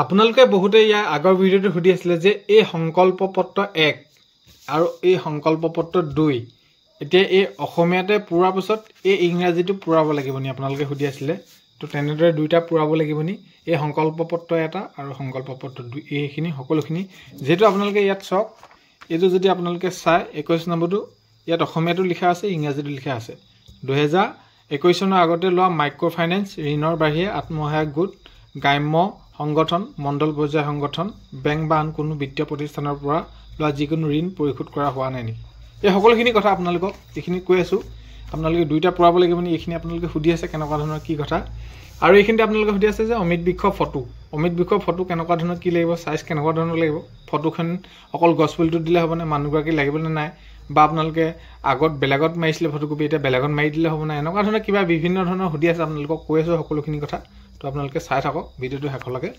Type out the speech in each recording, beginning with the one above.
আপোনালোকে বহুতে ইয়াৰ আগৰ ভিডিঅ'টো সুধি আছিলে যে এই সংকল্প পত্ৰ এক আৰু এই সংকল্প পত্ৰ দুই এতিয়া এই অসমীয়াতে পূৰাৰ পিছত এই ইংৰাজীটো পূৰাব লাগিব নি আপোনালোকে সুধি আছিলে তো তেনেদৰে দুইটা পূৰাব লাগিব নি এই সংকল্প পত্ৰ এটা আৰু সংকল্প পত্ৰ দুই এইখিনি সকলোখিনি যিহেতু আপোনালোকে ইয়াত চাওক এইটো যদি আপোনালোকে চাই একৈছ নম্বৰটো ইয়াত অসমীয়াটো লিখা আছে ইংৰাজীটো লিখা আছে দুহেজাৰ একৈছ চনৰ আগতে লোৱা মাইক্ৰ' ফাইনেন্স ঋণৰ বাহিৰে আত্মসহায়ক গোট গ্ৰাম্য সংগঠন মণ্ডল পৰ্যায় সংগঠন বেংক বা আন কোনো বিত্তীয় প্ৰতিষ্ঠানৰ পৰা লোৱা যিকোনো ঋণ পৰিশোধ কৰা হোৱা নাই নেকি এই সকলোখিনি কথা আপোনালোকক এইখিনি কৈ আছোঁ আপোনালোকে দুয়োটা পূৰাব লাগিব নেকি এইখিনি আপোনালোকে সুধি আছে কেনেকুৱা ধৰণৰ কি কথা আৰু এইখিনিতে আপোনালোকে সুধি আছে যে অমিত বৃক্ষ ফটো অমিত বৃক্ষ ফটো কেনেকুৱা ধৰণৰ কি লাগিব চাইজ কেনেকুৱা ধৰণৰ লাগিব ফটোখন অকল গছপুলিটোত দিলে হ'বনে মানুহগৰাকী লাগিবনে নাই বা আপোনালোকে আগত বেলেগত মাৰিছিলে ফটোকপি এতিয়া বেলেগত মাৰি দিলে হ'ব নাই এনেকুৱা ধৰণৰ কিবা বিভিন্ন ধৰণৰ সুধি আছে আপোনালোকক কৈ আছোঁ সকলোখিনি কথা তো আপোনালোকে চাই থাকক ভিডিঅ'টো শেষলৈকে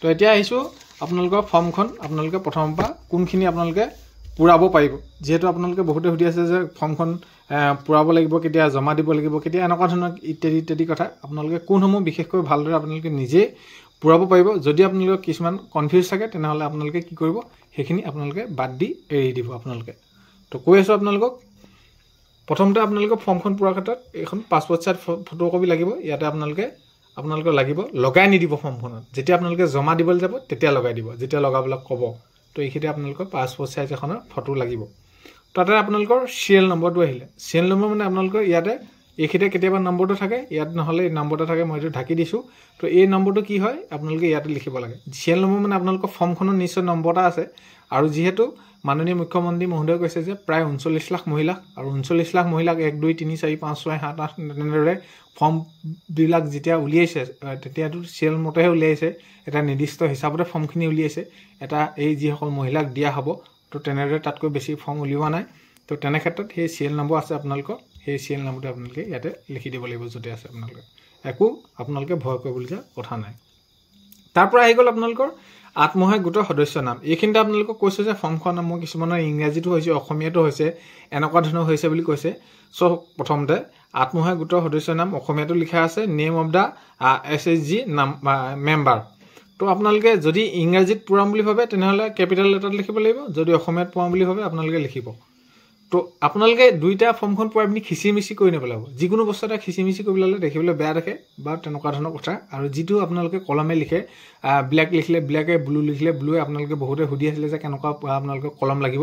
তো এতিয়া আহিছোঁ আপোনালোকৰ ফৰ্মখন আপোনালোকে প্ৰথমৰ পৰা কোনখিনি আপোনালোকে পূৰাব পাৰিব যিহেতু আপোনালোকে বহুতে সুধি আছে যে ফৰ্মখন পূৰাব লাগিব কেতিয়া জমা দিব লাগিব কেতিয়া এনেকুৱা ধৰণৰ ইত্যাদি ইত্যাদি কথা আপোনালোকে কোনসমূহ বিশেষকৈ ভালদৰে আপোনালোকে নিজেই পূৰাব পাৰিব যদি আপোনালোকৰ কিছুমান কনফিউজ থাকে তেনেহ'লে আপোনালোকে কি কৰিব সেইখিনি আপোনালোকে বাদ দি এৰি দিব আপোনালোকে তো কৈ আছোঁ আপোনালোকক প্ৰথমতে আপোনালোকৰ ফৰ্মখন পোৱাৰ ক্ষেত্ৰত এইখন পাছপৰ্ট চাইজ ফটো কপি লাগিব ইয়াতে আপোনালোকে আপোনালোকৰ লাগিব লগাই নিদিব ফৰ্মখনত যেতিয়া আপোনালোকে জমা দিবলৈ যাব তেতিয়া লগাই দিব যেতিয়া লগাবলৈ ক'ব তো এইখিনিতে আপোনালোকৰ পাছপৰ্ট চাইজ এখনৰ ফটো লাগিব তাতে আপোনালোকৰ চিৰিয়েল নম্বৰটো আহিলে চিৰিয়েল নম্বৰ মানে আপোনালোকৰ ইয়াতে এইখিনিতে কেতিয়াবা নম্বৰটো থাকে ইয়াত নহ'লে এই নম্বৰটো থাকে মই এইটো ঢাকি দিছোঁ তো এই নম্বৰটো কি হয় আপোনালোকে ইয়াতে লিখিব লাগে চিৰিয়েল নম্বৰ মানে আপোনালোকৰ ফৰ্মখনৰ নিশ্চয় নম্বৰ এটা আছে আৰু যিহেতু মাননীয় মুখ্যমন্ত্ৰী মহোদয়ে কৈছে যে প্ৰায় ঊনচল্লিছ লাখ মহিলাক আৰু ঊনচল্লিছ লাখ মহিলাক এক দুই তিনি চাৰি পাঁচ ছয় সাত আঠ তেনেদৰে ফৰ্মবিলাক যেতিয়া উলিয়াইছে তেতিয়াতো সেল মতেহে উলিয়াইছে এটা নিৰ্দিষ্ট হিচাপতে ফৰ্মখিনি উলিয়াইছে এটা এই যিসকল মহিলাক দিয়া হব তো তেনেদৰে তাতকৈ বেছি ফৰ্ম উলিওৱা নাই তো তেনে ক্ষেত্ৰত সেই সিএল নম্বৰ আছে আপোনালোকৰ সেই সিএল নম্বরটা আপোনালোকে ইয়াতে লিখি দিব লাগিব যদি আছে আপোনালোকে একো আপোনালোকে ভয় কৰিবলগীয়া কথা নাই তাৰপৰা আহি গ'ল আপোনালোকৰ আত্মসহায়ক গোটৰ সদস্য নাম এইখিনিতে আপোনালোকক কৈছোঁ যে ফৰ্মখন মোৰ কিছুমানৰ ইংৰাজীটো হৈছে অসমীয়াটো হৈছে এনেকুৱা ধৰণৰ হৈছে বুলি কৈছে চ' প্ৰথমতে আত্মসহায়ক গোটৰ সদস্য নাম অসমীয়াটো লিখা আছে name of the S S G নাম মেম্বাৰ ত' আপোনালোকে যদি ইংৰাজীত পূৰাম বুলি ভাবে তেনেহ'লে কেপিটেল লেটাৰত লিখিব লাগিব যদি অসমীয়াত পূৰাম বুলি ভাবে আপোনালোকে লিখিব তো আপোনালোকে দুইটা ফৰ্মখন পিনি আপুনি মিচি কৰি নেপেলাব যিকোনো বস্তু এটা খিচি মিচি কৰি পেলালে দেখিবলৈ বেয়া দেখে বা তেনেকুৱা ধৰণৰ কথা আৰু যিটো আপোনালোকে কলমে লিখে ব্লেক লিখিলে ব্লেকে ব্লু লিখিলে ব্লুৱে আপোনালোকে বহুতে সুধি আছিলে যে কেনেকুৱা আপোনালোকে কলম লাগিব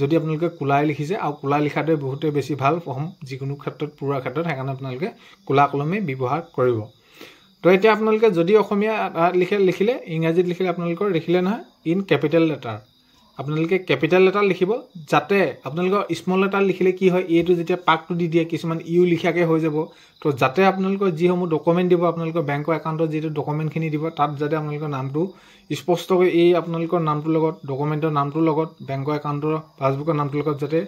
যদি আপোনালোকে কোলাই লিখিছে আৰু কোলা লিখাটোৱে বহুতে বেছি ভাল ফৰ্ম যিকোনো ক্ষেত্ৰত পুৰোৱাৰ ক্ষেত্ৰত সেইকাৰণে আপোনালোকে কোলা কলমেই ব্যৱহাৰ কৰিব তো এতিয়া আপোনালোকে যদি অসমীয়া লিখে লিখিলে ইংৰাজীত লিখিলে আপোনালোকৰ লিখিলে নহয় ইন কেপিটেল লেটাৰ আপোনালোকে কেপিটেল লেটাৰ লিখিব যাতে আপোনালোকৰ স্মল লেটাৰ লিখিলে কি হয় এইটো যেতিয়া পাকটো দি দিয়ে কিছুমান ইউ লিখাকৈ হৈ যাব তো যাতে আপোনালোকৰ যিসমূহ ডকুমেণ্ট দিব আপোনালোকৰ বেংকৰ একাউণ্টত যিটো ডকুমেণ্টখিনি দিব তাত যাতে আপোনালোকৰ নামটো স্পষ্টকৈ এই আপোনালোকৰ নামটোৰ লগত ডকুমেণ্টৰ নামটোৰ লগত বেংকৰ একাউণ্টৰ পাছবুকৰ নামটোৰ লগত যাতে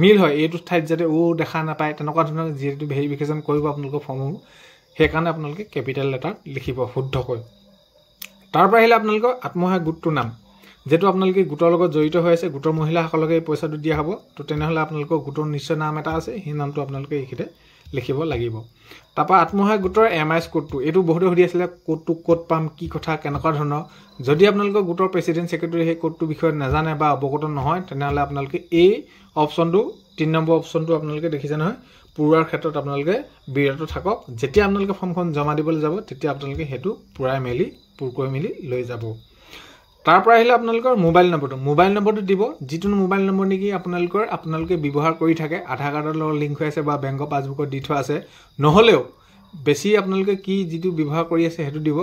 মিল হয় এইটো ঠাইত যাতে ও দেখা নাপায় তেনেকুৱা ধৰণৰ যিহেতু ভেৰিফিকেশ্যন কৰিব আপোনালোকৰ ফৰ্মসমূহ সেইকাৰণে আপোনালোকে কেপিটেল লেটাৰ লিখিব শুদ্ধকৈ তাৰপৰা আহিলে আপোনালোকৰ আত্মসহায়ক গোটটোৰ নাম যিহেতু আপোনালোকে গোটৰ লগত জড়িত হৈ আছে গোটৰ মহিলাসকলকে এই পইচাটো দিয়া হ'ব তো তেনেহ'লে আপোনালোকৰ গোটৰ নিশ্চয় নাম এটা আছে সেই নামটো আপোনালোকে এইখিনিতে লিখিব লাগিব তাৰপৰা আত্মসহায়ক গোটৰ এম আই এছ কোডটো এইটো বহুতে সুধি আছিলে কোডটো ক'ত পাম কি কথা কেনেকুৱা ধৰণৰ যদি আপোনালোকৰ গোটৰ প্ৰেচিডেণ্ট ছেক্ৰেটেৰী সেই কোডটোৰ বিষয়ে নাজানে বা অৱগত নহয় তেনেহ'লে আপোনালোকে এই অপশ্যনটো তিনি নম্বৰ অপশ্যনটো আপোনালোকে দেখিছে নহয় পূৰোৱাৰ ক্ষেত্ৰত আপোনালোকে বিৰত থাকক যেতিয়া আপোনালোকে ফৰ্মখন জমা দিবলৈ যাব তেতিয়া আপোনালোকে সেইটো পূৰাই মেলি পূৰ মেলি লৈ যাব তাৰ পৰা আহিলে আপোনালোকৰ মোবাইল নম্বৰটো মোবাইল নম্বৰটো দিব যিটো মোবাইল নম্বৰ নেকি আপোনালোকৰ আপোনালোকে ব্যৱহাৰ কৰি থাকে আধাৰ কাৰ্ডৰ লগত লিংক হৈ আছে বা বেংকৰ পাছবুকত দি থোৱা আছে নহ'লেও বেছি আপোনালোকে কি যিটো ব্যৱহাৰ কৰি আছে সেইটো দিব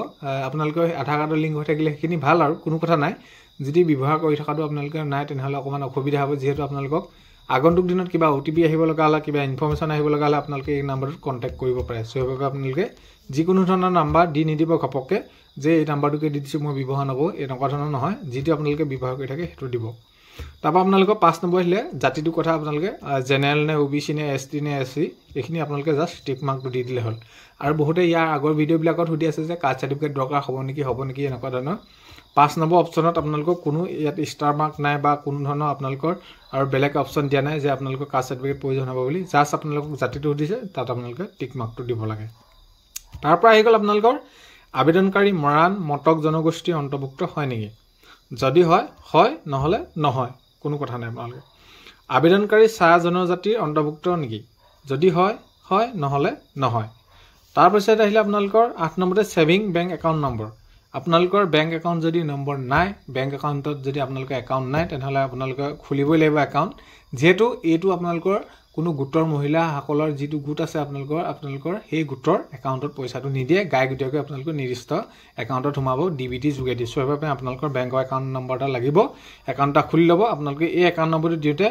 আপোনালোকৰ আধাৰ কাৰ্ডৰ লিংক হৈ থাকিলে সেইখিনি ভাল আৰু কোনো কথা নাই যদি ব্যৱহাৰ কৰি থকাটো আপোনালোকে নাই তেনেহ'লে অকণমান অসুবিধা হ'ব যিহেতু আপোনালোকক আগন্তুক দিনত কিবা অ' টি পি আহিব লগা হ'লে কিবা ইনফৰ্মেশ্যন আহিব লগা হ'লে আপোনালোকে এই নাম্বাৰটোত কণ্টেক্ট কৰিব পাৰে চ' সেইবাবে আপোনালোকে যিকোনো ধৰণৰ নাম্বাৰ দি নিদিব ঘপককৈ যে এই নাম্বাৰটোকে দি দিছোঁ মই ব্যৱহাৰ নকৰোঁ এনেকুৱা ধৰণৰ নহয় যিটো আপোনালোকে ব্যৱহাৰ কৰি থাকে সেইটো দিব তাৰপৰা আপোনালোকৰ পাঁচ নম্বৰ আহিলে জাতিটোৰ কথা আপোনালোকে জেনেৰেল নে অ' বি চি নে এছ টি নে এছ চি এইখিনি আপোনালোকে জাষ্ট ষ্টিক মাৰ্কটো দি দিলে হ'ল আৰু বহুতে ইয়াৰ আগৰ ভিডিঅ'বিলাকত সুধি আছে যে কাষ্ট চাৰ্টিফিকেট দৰকাৰ হ'ব নেকি হ'ব নেকি এনেকুৱা ধৰণৰ পাঁচ নম্বৰ অপশ্যনত আপোনালোকৰ কোনো ইয়াত ষ্টাৰ মাৰ্ক নাই বা কোনো ধৰণৰ আপোনালোকৰ আৰু বেলেগ অপশ্যন দিয়া নাই যে আপোনালোকৰ কাষ্ট চাৰ্টিফিকেট প্ৰয়োজন হ'ব বুলি জাষ্ট আপোনালোকক জাতিটো সুধিছে তাত আপোনালোকে টিক মাৰ্কটো দিব লাগে তাৰপৰা আহি গ'ল আপোনালোকৰ আবেদনকাৰী মৰাণ মটক জনগোষ্ঠী অন্তৰ্ভুক্ত হয় নেকি যদি হয় হয় নহ'লে নহয় কোনো কথা নাই আপোনালোকে আবেদনকাৰী চাহ জনজাতিৰ অন্তৰ্ভুক্ত নেকি যদি হয় হয় নহ'লে নহয় তাৰপিছত আহিলে আপোনালোকৰ আঠ নম্বৰতে ছেভিং বেংক একাউণ্ট নম্বৰ আপোনালোকৰ বেংক একাউণ্ট যদি নম্বৰ নাই বেংক একাউণ্টত যদি আপোনালোকৰ একাউণ্ট নাই তেনেহ'লে আপোনালোকে খুলিবই লাগিব একাউণ্ট যিহেতু এইটো আপোনালোকৰ কোনো গোটৰ মহিলাসকলৰ যিটো গোট আছে আপোনালোকৰ আপোনালোকৰ সেই গোটৰ একাউণ্টত পইচাটো নিদিয়ে গাই গোটীয়াকৈ আপোনালোকৰ নিৰ্দিষ্ট একাউণ্টত সোমাব ডি বি টি যোগেদি চ' সেইবাবে আপোনালোকৰ বেংকৰ একাউণ্ট নম্বৰ এটা লাগিব একাউণ্ট এটা খুলি ল'ব আপোনালোকে এই একাউণ্ট নম্বৰটো দিওঁতে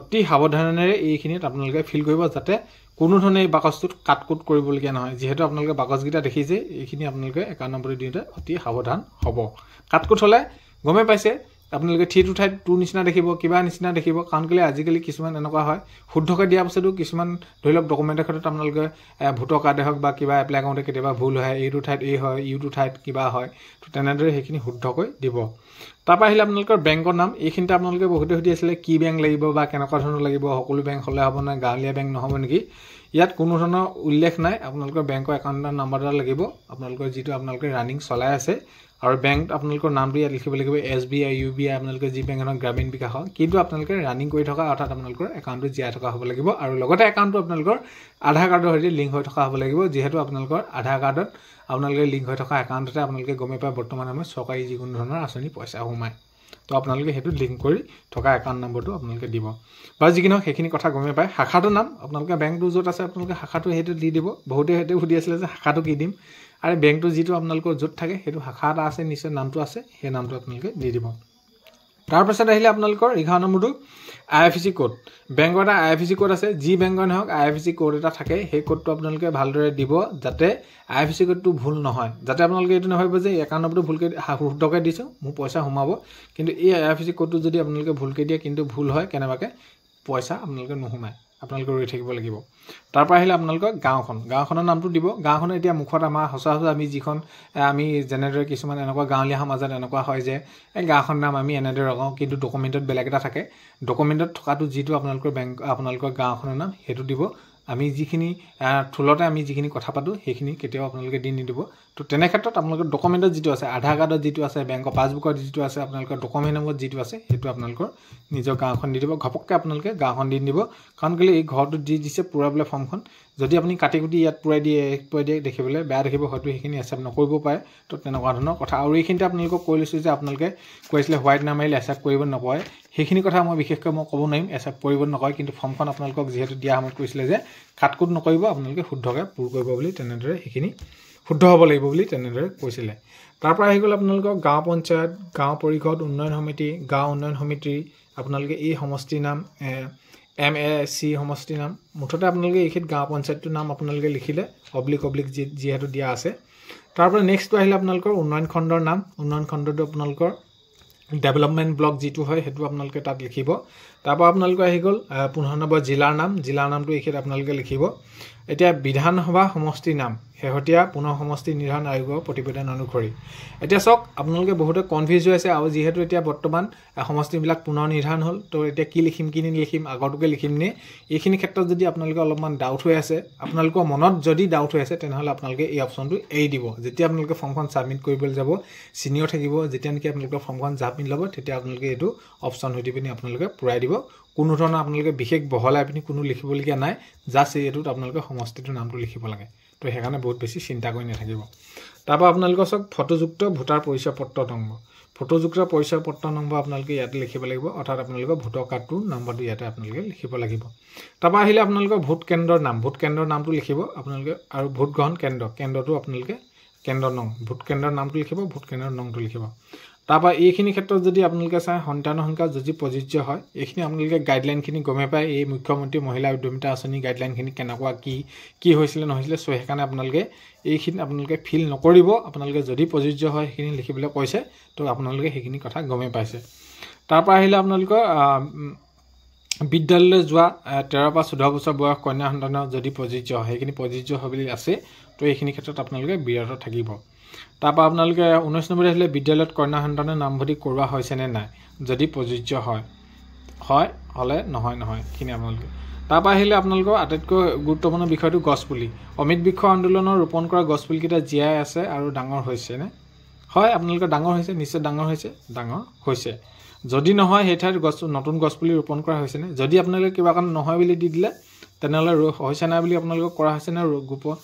অতি সাৱধানেৰে এইখিনিত আপোনালোকে ফিল কৰিব যাতে কোনো কোনোধৰণে এই বাকচটোত কাট কুট কৰিবলগীয়া নহয় যিহেতু আপোনালোকে বাকচকেইটা দেখিছেই এইখিনি আপোনালোকে একাউণ্ট নম্বৰটো দিওঁতে অতি সাৱধান হ'ব কাট কুট হ'লে গমেই পাইছে আপোনালোকে থ্ৰী টু থাৰ্ড টু নিচিনা দেখিব কিবা নিচিনা দেখিব কাৰণ কেলৈ আজিকালি কিছুমান এনেকুৱা হয় শুদ্ধকৈ দিয়াৰ পাছতো কিছুমান ধৰি লওক ডকুমেণ্টৰ ক্ষেত্ৰত আপোনালোকে ভোটৰ কাৰ্ডে হওক বা কিবা এপ্লাই কৰোঁতে কেতিয়াবা ভুল হয় এইটো ঠাইত এই হয় ইউটো ঠাইত কিবা হয় তো তেনেদৰে সেইখিনি শুদ্ধকৈ দিব তাৰপৰা আহিলে আপোনালোকৰ বেংকৰ নাম এইখিনিতে আপোনালোকে বহুতে সুধি আছিলে কি বেংক লাগিব বা কেনেকুৱা ধৰণৰ লাগিব সকলো বেংক হ'লে হ'ব নে গাঁৱলীয়া বেংক নহ'ব নেকি ইয়াত কোনো ধৰণৰ উল্লেখ নাই আপোনালোকৰ বেংকৰ একাউণ্টৰ নাম্বাৰ এটা লাগিব আপোনালোকৰ যিটো আপোনালোকে ৰানিং চলাই আছে আৰু বেংক আপোনালোকৰ নামটো ইয়াত লিখিব লাগিব S B I U B I আপোনালোকে যি বেংক হওক গ্ৰামীণ বিকাশ হওক কিন্তু আপোনালোকে ৰানিং কৰি থকা অৰ্থাৎ আপোনালোকৰ একাউণ্টটো জীয়াই থকা হ'ব লাগিব আৰু লগতে একাউণ্টটো আপোনালোকৰ আধাৰ কাৰ্ডৰ সৈতে লিংক হৈ থকা হ'ব লাগিব যিহেতু আপোনালোকৰ আধাৰ কাৰ্ডত আপোনালোকে লিংক হৈ থকা একাউণ্টতে আপোনালোকে গমে পায় বৰ্তমান সময়ত চৰকাৰী যিকোনো ধৰণৰ আঁচনি পইচা সোমায় তো আপোনালোকে সেইটো লিংক কৰি থকা একাউণ্ট নম্বৰটো আপোনালোকে দিব বা যিকি নহওক সেইখিনি কথা গমে পায় শাখাটোৰ নাম আপোনালোকে বেংকটো য'ত আছে আপোনালোকে শাখাটো সেইটো দি দিব বহুতে সেইটো সুধি আছিলে যে শাখাটো কি দিম আৰু বেংকটো যিটো আপোনালোকৰ য'ত থাকে সেইটো শাখা এটা আছে নিশ্চয় নামটো আছে সেই নামটো আপোনালোকে দি দিব তাৰপাছত আহিলে আপোনালোকৰ এঘাৰ নম্বৰটো আই এফ চি ক'ড বেংকৰ এটা আই এফ চি ক'ড আছে যি বেংকৰ নহওক আই এফ চি ক'ড এটা থাকে সেই ক'ডটো আপোনালোকে ভালদৰে দিব যাতে আই এফ চি ক'ডটো ভুল নহয় যাতে আপোনালোকে এইটো নহয় যে একাউণ্ট নম্বৰটো ভুলকৈ শুদ্ধকৈ দিছোঁ মোৰ পইচা সোমাব কিন্তু এই আই এফ চি ক'ডটো যদি আপোনালোকে ভুলকৈ দিয়ে কিন্তু ভুল হয় কেনেবাকৈ পইচা আপোনালোকে নোসোমায় আপোনালোকে ৰৈ থাকিব লাগিব তাৰপৰা আহিলে আপোনালোকৰ গাঁওখন গাঁওখনৰ নামটো দিব গাঁওখনৰ এতিয়া মুখত আমাৰ সচৰাচৰ আমি যিখন আমি যেনেদৰে কিছুমান এনেকুৱা গাঁৱলীয়া সমাজত এনেকুৱা হয় যে এই গাঁওখনৰ নাম আমি এনেদৰে লগাওঁ কিন্তু ডকুমেণ্টত বেলেগ এটা থাকে ডকুমেণ্টত থকাটো যিটো আপোনালোকৰ বেংক আপোনালোকৰ গাঁওখনৰ নাম সেইটো দিব আমি যিখিনি থোলতে আমি যিখিনি কথা পাতোঁ সেইখিনি কেতিয়াও আপোনালোকে দি নিদিব তো তেনেক্ষেত্ৰত আপোনালোকৰ ডকুমেণ্টত যিটো আছে আধাৰ কাৰ্ডত যিটো আছে বেংকৰ পাছবুকত যিটো আছে আপোনালোকৰ ডকুমেণ্ট ডকুমেণ্টত যিটো আছে সেইটো আপোনালোকৰ নিজৰ গাঁওখন দি দিব ঘপককৈ আপোনালোকে গাঁওখন দি দিব কাৰণ কেলৈ এই ঘৰটো দি দিছে পূৰাবলৈ ফৰ্মখন যদি আপুনি কাটি কুটি ইয়াত পূৰাই দিয়ে পূৰাই দিয়ে দেখিবলৈ বেয়া দেখিব হয়তো সেইখিনি একচেপ্ট নকৰিব পাৰে তো তেনেকুৱা ধৰণৰ কথা আৰু এইখিনিতে আপোনালোকক কৈ লৈছোঁ যে আপোনালোকে কৈছিলে হোৱাইট নামাৰিলে একচেপ্ট কৰিব নকৰে সেইখিনি কথা মই বিশেষকৈ মই ক'ব নোৱাৰিম এচেপ্ট কৰিব নকয় কিন্তু ফৰ্মখন আপোনালোকক যিহেতু দিয়া সময়ত কৈছিলে যে কাটকোট নকৰিব আপোনালোকে শুদ্ধকৈ পূৰ কৰিব বুলি তেনেদৰে সেইখিনি শুদ্ধ হ'ব লাগিব বুলি তেনেদৰে কৈছিলে তাৰপৰা আহি গ'ল আপোনালোকৰ গাঁও পঞ্চায়ত গাঁও পৰিষদ উন্নয়ন সমিতি গাঁও উন্নয়ন সমিতি আপোনালোকে এই সমষ্টিৰ নাম এম এ চি সমষ্টিৰ নাম মুঠতে আপোনালোকে এইখিত গাঁও পঞ্চায়তটোৰ নাম আপোনালোকে লিখিলে অব্লিক অব্লিক যি যিহেতু দিয়া আছে তাৰপৰা নেক্সটটো আহিলে আপোনালোকৰ উন্নয়ন খণ্ডৰ নাম উন্নয়ন খণ্ডটো আপোনালোকৰ ডেভেলপমেণ্ট ব্লক যিটো হয় সেইটো আপোনালোকে তাত লিখিব তাৰপৰা আপোনালোকৰ আহি গ'ল পোন্ধৰ নম্বৰ জিলাৰ নাম জিলাৰ নামটো এইখিনি আপোনালোকে লিখিব এতিয়া বিধানসভা সমষ্টিৰ নাম শেহতীয়া পুনৰ সমষ্টি নিৰ্ধাৰণ আয়োগৰ প্ৰতিবেদন অনুসৰি এতিয়া চাওক আপোনালোকে বহুতে কনফিউজ হৈ আছে আৰু যিহেতু এতিয়া বৰ্তমান সমষ্টিবিলাক পুনৰ নিৰ্ধাৰণ হ'ল তো এতিয়া কি লিখিম কি নিলিখিম আগতোকে লিখিম নে এইখিনি ক্ষেত্ৰত যদি আপোনালোকে অলপমান ডাউট হৈ আছে আপোনালোকৰ মনত যদি ডাউট হৈ আছে তেনেহ'লে আপোনালোকে এই অপশ্যনটো এৰি দিব যেতিয়া আপোনালোকে ফৰ্মখন ছাবমিট কৰিবলৈ যাব চিনিয়ৰ থাকিব যেতিয়া নেকি আপোনালোকে ফৰ্মখন ছাবমিট ল'ব তেতিয়া আপোনালোকে এইটো অপশ্যন হৈ পিনি আপোনালোকে পূৰাই দিব লাগিব কোনো ধৰণৰ আপোনালোকে বিশেষ বহলাই পিনি কোনো লিখিবলগীয়া নাই জাষ্ট এইটোত আপোনালোকে সমষ্টিটোৰ নামটো লিখিব লাগে তো সেইকাৰণে বহুত বেছি চিন্তা কৰি নাথাকিব তাৰপৰা আপোনালোকৰ চাওক ফটোযুক্ত ভোটাৰ পৰিচয় পত্ৰ নম্বৰ ফটোযুক্ত পৰিচয় পত্ৰ নম্বৰ আপোনালোকে ইয়াতে লিখিব লাগিব অৰ্থাৎ আপোনালোকৰ ভোটৰ কাৰ্ডটোৰ নম্বৰটো ইয়াতে আপোনালোকে লিখিব লাগিব তাৰপৰা আহিলে আপোনালোকৰ ভোট কেন্দ্ৰৰ নাম ভোট কেন্দ্ৰৰ নামটো লিখিব আপোনালোকে আৰু ভোটগ্ৰহণ কেন্দ্ৰ কেন্দ্ৰটো আপোনালোকে কেন্দ্ৰ নং ভোট কেন্দ্ৰৰ নামটো লিখিব ভোট কেন্দ্ৰৰ নংটো লিখিব তাৰপৰা এইখিনি ক্ষেত্ৰত যদি আপোনালোকে চাই সন্তানৰ সংখ্যা যদি প্ৰযোজ্য হয় এইখিনি আপোনালোকে গাইডলাইনখিনি গমে পায় এই মুখ্যমন্ত্ৰী মহিলা উদ্যমিতা আঁচনিৰ গাইডলাইনখিনি কেনেকুৱা কি কি হৈছিলে নহৈছিলে চ' সেইকাৰণে আপোনালোকে এইখিনি আপোনালোকে ফিল নকৰিব আপোনালোকে যদি প্ৰযোজ্য হয় সেইখিনি লিখিবলৈ কৈছে তো আপোনালোকে সেইখিনি কথা গমে পাইছে তাৰপৰা আহিলে আপোনালোকৰ বিদ্যালয়লৈ যোৱা তেৰৰ পৰা চৈধ্য বছৰ বয়স কন্যা সন্তানৰ যদি প্ৰযোজ্য হয় সেইখিনি প্ৰযোজ্য হয় বুলি আছে তো এইখিনি ক্ষেত্ৰত আপোনালোকে বিৰত থাকিব তাৰপৰা আপোনালোকে ঊনৈছ নম্বৰ আহিলে বিদ্যালয়ত কন্যা সন্তানে নামভৰ্তি কৰোৱা হৈছেনে নাই যদি প্ৰযোজ্য হয় হয় হ'লে নহয় নহয় সেইখিনি আপোনালোকে তাৰপৰা আহিলে আপোনালোকৰ আটাইতকৈ গুৰুত্বপূৰ্ণ বিষয়টো গছপুলি অমিত বৃক্ষ আন্দোলনৰ ৰোপণ কৰা গছপুলিকেইটা জীয়াই আছে আৰু ডাঙৰ হৈছেনে হয় আপোনালোকে ডাঙৰ হৈছে নিশ্চয় ডাঙৰ হৈছে ডাঙৰ হৈছে যদি নহয় সেই ঠাইত গছ নতুন গছপুলি ৰোপণ কৰা হৈছেনে যদি আপোনালোকে কিবা কাৰণ নহয় বুলি দি দিলে তেনেহ'লে হৈছে নাই বুলি আপোনালোকক কৰা হৈছে নে গ্ৰুপৰ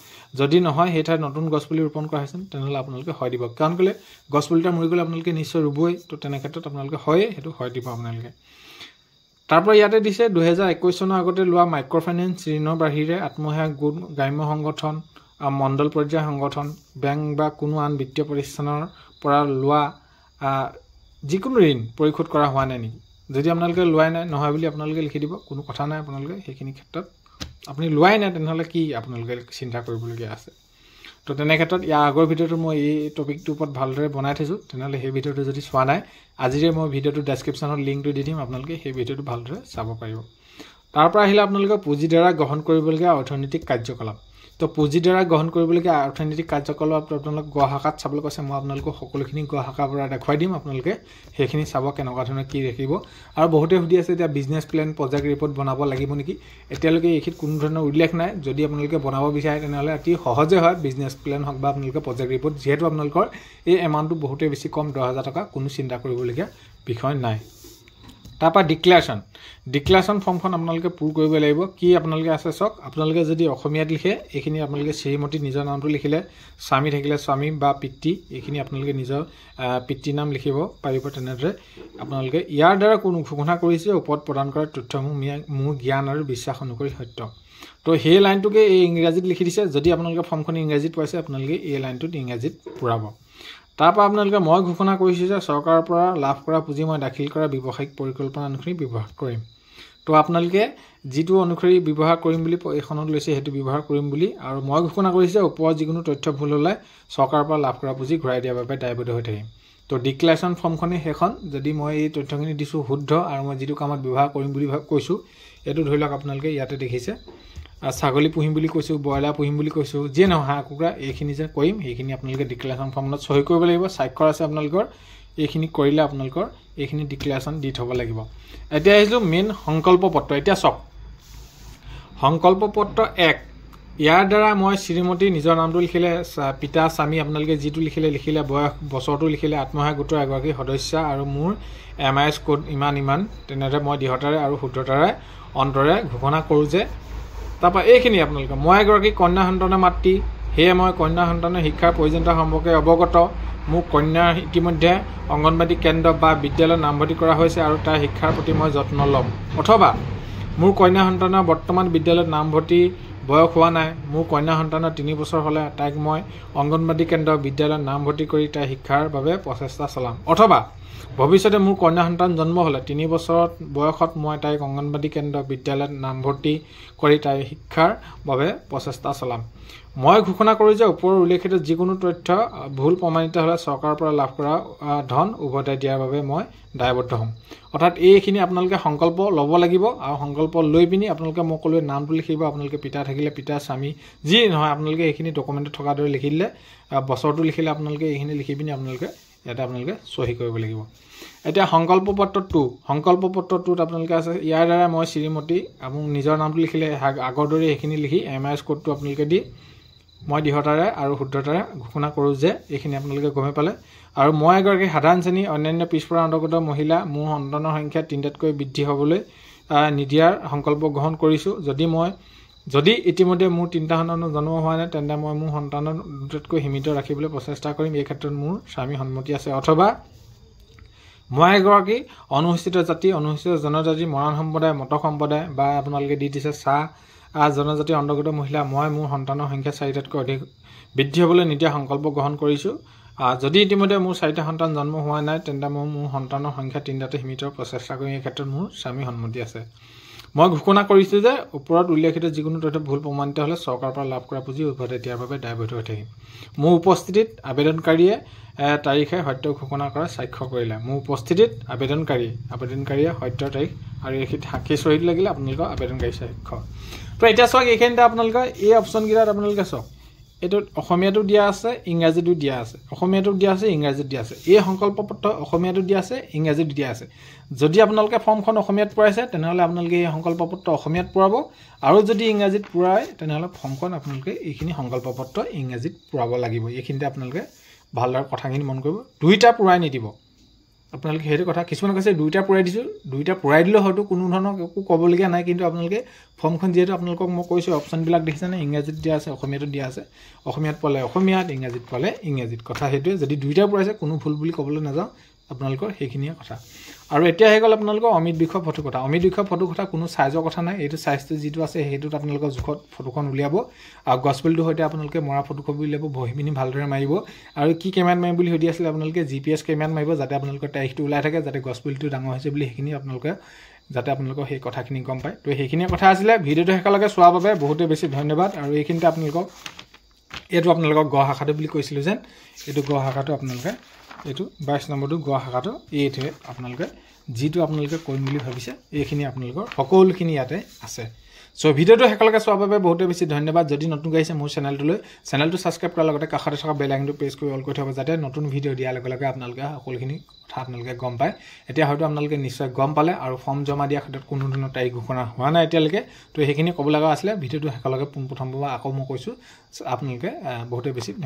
যদি নহয় সেই ঠাইত নতুন গছপুলি ৰোপণ কৰা হৈছে তেনেহ'লে আপোনালোকে হয় দিব কাৰণ কেলৈ গছপুলি মৰি গ'লে আপোনালোকে নিশ্চয় ৰুবই তো তেনে ক্ষেত্ৰত আপোনালোকে হয়েই সেইটো হয় দিব আপোনালোকে তাৰপৰা ইয়াতে দিছে দুহেজাৰ একৈছ চনৰ আগতে লোৱা মাইক্ৰ' ফাইনেন্স ঋণৰ বাহিৰে আত্মসহায়ক গোট গ্ৰাম্য সংগঠন মণ্ডল পৰ্যায়ৰ সংগঠন বেংক বা কোনো আন বিত্তীয় প্ৰতিষ্ঠানৰ পৰা লোৱা যিকোনো ঋণ পৰিশোধ কৰা হোৱা নাই নেকি যদি আপোনালোকে লোৱাই নাই নহয় বুলি আপোনালোকে লিখি দিব কোনো কথা নাই আপোনালোকে সেইখিনি ক্ষেত্ৰত আপুনি লোৱাই নাই তেনেহ'লে কি আপোনালোকে চিন্তা কৰিবলগীয়া আছে তো তেনে ক্ষেত্ৰত ইয়াৰ আগৰ ভিডিঅ'টো মই এই টপিকটোৰ ওপৰত ভালদৰে বনাই থৈছোঁ তেনেহ'লে সেই ভিডিঅ'টো যদি চোৱা নাই আজিৰে মই ভিডিঅ'টো ডেছক্ৰিপশ্যনত লিংকটো দি দিম আপোনালোকে সেই ভিডিঅ'টো ভালদৰে চাব পাৰিব তাৰপৰা আহিলে আপোনালোকে পুঁজিৰ দ্বাৰা গ্ৰহণ কৰিবলগীয়া অৰ্থনৈতিক কাৰ্যকলাপ তো পুঁজিৰ দ্বাৰা গ্ৰহণ কৰিবলগীয়া অৰ্থনৈতিক কাৰ্যকলাপ আপোনালোকে গুৱাহাকাত চাবলৈ কৈছে মই আপোনালোকক সকলোখিনি গুৱাহাকাৰ পৰা দেখুৱাই দিম আপোনালোকে সেইখিনি চাব কেনেকুৱা ধৰণৰ কি ৰাখিব আৰু বহুতে সুধি আছে এতিয়া বিজনেছ প্লেন প্ৰজেক্ট ৰিপৰ্ট বনাব লাগিব নেকি এতিয়ালৈকে এইখিনিত কোনো ধৰণৰ উল্লেখ নাই যদি আপোনালোকে বনাব বিচাৰে তেনেহ'লে অতি সহজে হয় বিজনেছ প্লেন হওক বা আপোনালোকে প্ৰজেক্ট ৰিপৰ্ট যিহেতু আপোনালোকৰ এই এমাউণ্টটো বহুতেই বেছি কম দহ হাজাৰ টকা কোনো চিন্তা কৰিবলগীয়া বিষয় নাই তাৰপৰা ডিক্লেৰেশ্যন ডিক্লেৰেশ্যন ফৰ্মখন আপোনালোকে পূৰ কৰিব লাগিব কি আপোনালোকে আছে চাওক আপোনালোকে যদি অসমীয়াত লিখে এইখিনি আপোনালোকে শ্ৰীমতী নিজৰ নামটো লিখিলে স্বামী থাকিলে স্বামী বা পিতৃ এইখিনি আপোনালোকে নিজৰ পিতৃ নাম লিখিব পাৰিব তেনেদৰে আপোনালোকে ইয়াৰ দ্বাৰা কোনো ঘোষণা কৰিছে ওপৰত প্ৰদান কৰা তথ্যসমূহ মোৰ জ্ঞান আৰু বিশ্বাস অনুসৰি সত্য তো সেই লাইনটোকে এই ইংৰাজীত লিখি দিছে যদি আপোনালোকে ফৰ্মখন ইংৰাজীত পাইছে আপোনালোকে এই লাইনটোত ইংৰাজীত পূৰাব তাৰপৰা আপোনালোকে মই ঘোষণা কৰিছোঁ যে চৰকাৰৰ পৰা লাভ কৰা পুঁজি মই দাখিল কৰা ব্যৱসায়িক পৰিকল্পনা অনুসৰি ব্যৱহাৰ কৰিম তো আপোনালোকে যিটো অনুসৰি ব্যৱহাৰ কৰিম বুলি এইখনত লৈছে সেইটো ব্যৱহাৰ কৰিম বুলি আৰু মই ঘোষণা কৰিছোঁ যে ওপৰত যিকোনো তথ্য ভুল হ'লে চৰকাৰৰ পৰা লাভ কৰা পুঁজি ঘূৰাই দিয়াৰ বাবে দায়বদ্ধ হৈ থাকিম তো ডিক্লেৰেশ্যন ফৰ্মখনেই সেইখন যদি মই এই তথ্যখিনি দিছোঁ শুদ্ধ আৰু মই যিটো কামত ব্যৱহাৰ কৰিম বুলি কৈছোঁ এইটো ধৰি লওক আপোনালোকে ইয়াতে দেখিছে ছাগলী পুহিম বুলি কৈছোঁ ব্ৰইলাৰ পুহিম বুলি কৈছোঁ যিয়ে নহয় হাঁহ কুকুৰা এইখিনি যে কৰিম সেইখিনি আপোনালোকে ডিক্লেৰেশ্যন ফৰ্মত চহী কৰিব লাগিব স্বাক্ষৰ আছে আপোনালোকৰ এইখিনি কৰিলে আপোনালোকৰ এইখিনি ডিক্লেৰেশ্যন দি থ'ব লাগিব এতিয়া আহিছোঁ মেইন সংকল্প পত্ৰ এতিয়া চাওক সংকল্প পত্ৰ এক ইয়াৰ দ্বাৰা মই শ্ৰীমতী নিজৰ নামটো লিখিলে পিতা স্বামী আপোনালোকে যিটো লিখিলে লিখিলে বয়স বছৰটো লিখিলে আত্মসহায়ক গোটৰ এগৰাকী সদস্য আৰু মোৰ এম আই এছ ক'ড ইমান ইমান তেনেদৰে মই দৃঢ়তাৰে আৰু শুদ্ধতাৰে অন্তৰে ঘোষণা কৰোঁ যে তাৰপৰা এইখিনি আপোনালোকে মই এগৰাকী কন্যা সন্তানৰ মাতৃ সেয়ে মই কন্যা সন্তানৰ শিক্ষাৰ প্ৰয়োজনীয়তা সম্পৰ্কে অৱগত মোক কন্যা ইতিমধ্যে অংগনবাদী কেন্দ্ৰ বা বিদ্যালয়ত নামভৰ্তি কৰা হৈছে আৰু তাৰ শিক্ষাৰ প্ৰতি মই যত্ন ল'ম অথবা মোৰ কন্যা সন্তানৰ বৰ্তমান বিদ্যালয়ত নামভৰ্তি বয়স হোৱা নাই মোৰ কন্যা সন্তানৰ তিনি বছৰ হ'লে তাইক মই অংগনবাদী কেন্দ্ৰ বিদ্যালয়ত নামভৰ্তি কৰি তাইৰ শিক্ষাৰ বাবে প্ৰচেষ্টা চলাম অথবা ভৱিষ্যতে মোৰ কন্যা সন্তান জন্ম হ'লে তিনি বছৰত বয়সত মই তাইক অংগনবাদী কেন্দ্ৰ বিদ্যালয়ত নামভৰ্তি কৰি তাইৰ শিক্ষাৰ বাবে প্ৰচেষ্টা চলাম মই ঘোষণা কৰোঁ যে ওপৰৰ উল্লেখিত যিকোনো তথ্য ভুল প্ৰমাণিত হ'লে চৰকাৰৰ পৰা লাভ কৰা ধন উভতাই দিয়াৰ বাবে মই দায়বদ্ধ হ'ম অৰ্থাৎ এইখিনি আপোনালোকে সংকল্প ল'ব লাগিব আৰু সংকল্প লৈ পিনি আপোনালোকে মই ক'লোৱে নামটো লিখিব আপোনালোকে পিতা থাকিলে পিতা স্বামী যি নহয় আপোনালোকে এইখিনি ডকুমেণ্টত থকাৰ দৰে লিখিলে বছৰটো লিখিলে আপোনালোকে এইখিনি লিখি পিনি আপোনালোকে ইয়াতে আপোনালোকে চহী কৰিব লাগিব এতিয়া সংকল্প পত্ৰটো সংকল্প পত্ৰটোত আপোনালোকে আছে ইয়াৰ দ্বাৰা মই শ্ৰীমতী মোক নিজৰ নামটো লিখিলে আগৰ দৰে সেইখিনি লিখি এম আই এছ কোডটো আপোনালোকে দি মই দৃঢ়তাৰে আৰু শুদ্ধতাৰে ঘোষণা কৰোঁ যে এইখিনি আপোনালোকে গমেই পালে আৰু মই এগৰাকী সাধাৰণ শ্ৰেণীৰ অন্যান্য পিছপৰা অন্তৰ্গত মহিলা মোৰ সন্তানৰ সংখ্যা তিনিটাতকৈ বৃদ্ধি হ'বলৈ নিদিয়াৰ সংকল্প গ্ৰহণ কৰিছোঁ যদি মই যদি ইতিমধ্যে মোৰ তিনিটা সন্তানৰ জন্ম হোৱা নাই তেন্তে মই মোৰ সন্তানক দুটাতকৈ সীমিত ৰাখিবলৈ প্ৰচেষ্টা কৰিম এই ক্ষেত্ৰত মোৰ স্বামী সন্মতি আছে অথবা মই এগৰাকী অনুসূচিত জাতি অনুসূচিত জনজাতি মৰাণ সম্প্ৰদায় মটক সম্প্ৰদায় বা আপোনালোকে দি দিছে চাহ জনজাতি অন্তৰ্গত মহিলা মই মোৰ সন্তানৰ সংখ্যা চাৰিটাতকৈ অধিক বৃদ্ধি হ'বলৈ নীতিয়া সংকল্প গ্ৰহণ কৰিছোঁ যদি ইতিমধ্যে মোৰ চাৰিটা সন্তান জন্ম হোৱা নাই তেন্তে মই মোৰ সন্তানৰ সংখ্যা তিনিটাতে সীমিত প্ৰচেষ্টা কৰিম এই ক্ষেত্ৰত মোৰ স্বামী সন্মতি আছে মই ঘোষণা কৰিছোঁ যে ওপৰত উল্লেখিত যিকোনো তথ্য ভুল প্ৰমাণিত হ'লে চৰকাৰৰ পৰা লাভ কৰা পুঁজি উভতাই দিয়াৰ বাবে দায়বদ্ধ হৈ থাকিম মোৰ উপস্থিতিত আবেদনকাৰীয়ে তাৰিখে সত্য ঘোষণা কৰাৰ স্বাক্ষৰ কৰিলে মোৰ উপস্থিতিত আবেদনকাৰী আবেদনকাৰীয়ে সত্যৰ তাৰিখ আৰু এইখিনি সাক্ষী চহীদ লাগিলে আপোনালোকৰ আবেদনকাৰী স্বাক্ষৰ তো এতিয়া চাওক এইখিনিতে আপোনালোকৰ এই অপশ্যনকেইটাত আপোনালোকে চাওক এইটো অসমীয়াটো দিয়া আছে ইংৰাজীটো দিয়া আছে অসমীয়াটো দিয়া আছে ইংৰাজীত দিয়া আছে এই সংকল্প পত্ৰ অসমীয়াটো দিয়া আছে ইংৰাজীত দিয়া আছে যদি আপোনালোকে ফৰ্মখন অসমীয়াত পূৰাইছে তেনেহ'লে আপোনালোকে এই সংকল্প পত্ৰ অসমীয়াত পূৰাব আৰু যদি ইংৰাজীত পূৰায় তেনেহ'লে ফৰ্মখন আপোনালোকে এইখিনি সংকল্প পত্ৰ ইংৰাজীত পূৰাব লাগিব এইখিনিতে আপোনালোকে ভালদৰে কথাখিনি মন কৰিব দুইটা পূৰাই নিদিব আপোনালোকে সেইটো কথা কিছুমান কৈছে দুইটা পূৰাই দিছোঁ দুইটা পূৰাই দিলেও হয়তো কোনো ধৰণৰ একো ক'বলগীয়া নাই কিন্তু আপোনালোকে ফৰ্মখন যিহেতু আপোনালোকক মই কৈছোঁ অপশ্যনবিলাক দেখিছেনে ইংৰাজীত দিয়া আছে অসমীয়াটো দিয়া আছে অসমীয়াত পালে অসমীয়াত ইংৰাজীত পালে ইংৰাজীত কথা সেইটোৱে যদি দুইটা পূৰাইছে কোনো ভুল বুলি ক'বলৈ নাযাওঁ আপোনালোকৰ সেইখিনিয়ে কথা আৰু এতিয়া আহি গ'ল আপোনালোকৰ অমিত বিষয় ফটো কথা অমিত বিষয় ফটো কথা কোনো চাইজৰ কথা নাই এইটো চাইজটো যিটো আছে সেইটোত আপোনালোকৰ জোখত ফটোখন উলিয়াব আৰু গছপুলিটোৰ সৈতে আপোনালোকে মৰা ফটোখন উলিয়াব বহি পিনি ভালদৰে মাৰিব আৰু কি কেমেৰাত মাৰিম বুলি সুধি আছিলে আপোনালোকে জি পি এছ কেমেৰাত মাৰিব যাতে আপোনালোকৰ তাৰিখটো ওলাই থাকে যাতে গছপুলিটো ডাঙৰ হৈছে বুলি সেইখিনি আপোনালোকে যাতে আপোনালোকৰ সেই কথাখিনি গম পায় তো সেইখিনিয়ে কথা আছিলে ভিডিঅ'টো শেষলৈকে চোৱাৰ বাবে বহুতে বেছি ধন্যবাদ আৰু এইখিনিতে আপোনালোকক এইটো আপোনালোকৰ গ শাখাটো বুলি কৈছিলোঁ যেন এইটো গ শাখাটো আপোনালোকে এইটো বাইছ নম্বৰটো গ শাখাটো এইটোৱে আপোনালোকে যিটো আপোনালোকে কৰিম বুলি ভাবিছে এইখিনি আপোনালোকৰ সকলোখিনি ইয়াতে আছে চ' ভিডিঅ'টো শেষলৈকে চোৱাৰ বাবে বহুতে বেছি ধন্যবাদ যদি নতুন আহিছে মোৰ চেনেলটোলৈ চেনেলটো ছাবস্ক্ৰাইব কৰাৰ লগতে কাষতে থকা বেল আইনটো প্ৰেছ কৰি অল কৰি থ'ব যাতে নতুন ভিডিঅ' দিয়াৰ লগে লগে আপোনালোকে সকলোখিনি কথা আপোনালোকে গম পায় এতিয়া হয়তো আপোনালোকে নিশ্চয় গম পালে আৰু ফৰ্ম জমা দিয়াৰ ক্ষেত্ৰত কোনো ধৰণৰ তাৰিখ ঘোষণা হোৱা নাই এতিয়ালৈকে ত' সেইখিনি ক'ব লগা আছিলে ভিডিঅ'টো শেষলৈকে পোনপ্ৰথমবাৰ আকৌ মই কৈছোঁ আপোনালোকে বহুতে বেছি